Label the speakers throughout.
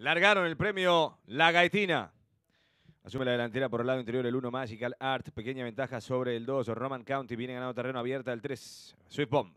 Speaker 1: Largaron el premio La Gaitina. Asume la delantera por el lado interior el 1 Magical Art. Pequeña ventaja sobre el 2. Roman County viene ganado terreno abierta el 3. Sweet Bomb.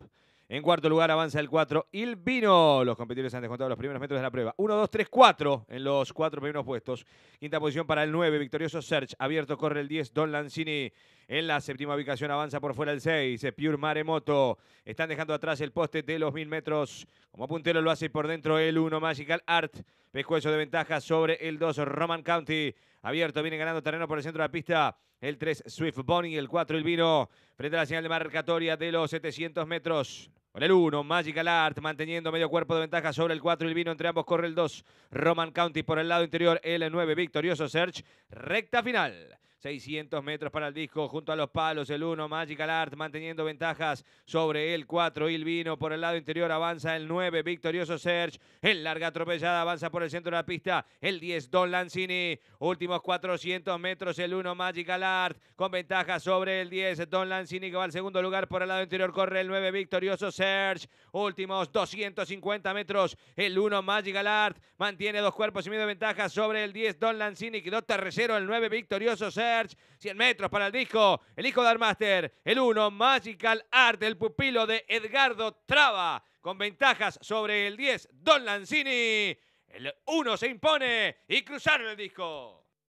Speaker 1: En cuarto lugar avanza el 4 Ilvino. Los competidores han descontado los primeros metros de la prueba. 1, 2, 3, 4 en los cuatro primeros puestos. Quinta posición para el 9, victorioso Search. Abierto corre el 10, Don Lanzini. En la séptima ubicación avanza por fuera el 6, Pure Maremoto. Están dejando atrás el poste de los 1000 metros. Como puntero lo hace por dentro el 1, Magical Art. Pescuezo de ventaja sobre el 2, Roman County. Abierto, viene ganando terreno por el centro de la pista. El 3, Swift Bonnie. El 4, Ilvino. Frente a la señal de marcatoria de los 700 metros. Con el 1, Magical Art manteniendo medio cuerpo de ventaja sobre el 4 y el vino. Entre ambos corre el 2. Roman County por el lado interior. El 9, victorioso Search. Recta final. 600 metros para el disco, junto a los palos, el 1, Magical Art, manteniendo ventajas sobre el 4, Ilvino, por el lado interior avanza el 9, victorioso Serge, el larga atropellada avanza por el centro de la pista, el 10, Don Lanzini, últimos 400 metros, el 1, Magical Art, con ventajas sobre el 10, Don Lanzini que va al segundo lugar por el lado interior, corre el 9, victorioso Serge, últimos 250 metros, el 1, Magical Art, mantiene dos cuerpos y medio de ventaja sobre el 10, Don Lancini. quedó tercero el 9, victorioso Serge, 100 metros para el disco, el hijo de Armaster, el 1, Magical Art, el pupilo de Edgardo Traba, con ventajas sobre el 10, Don Lanzini. El 1 se impone y cruzaron el disco.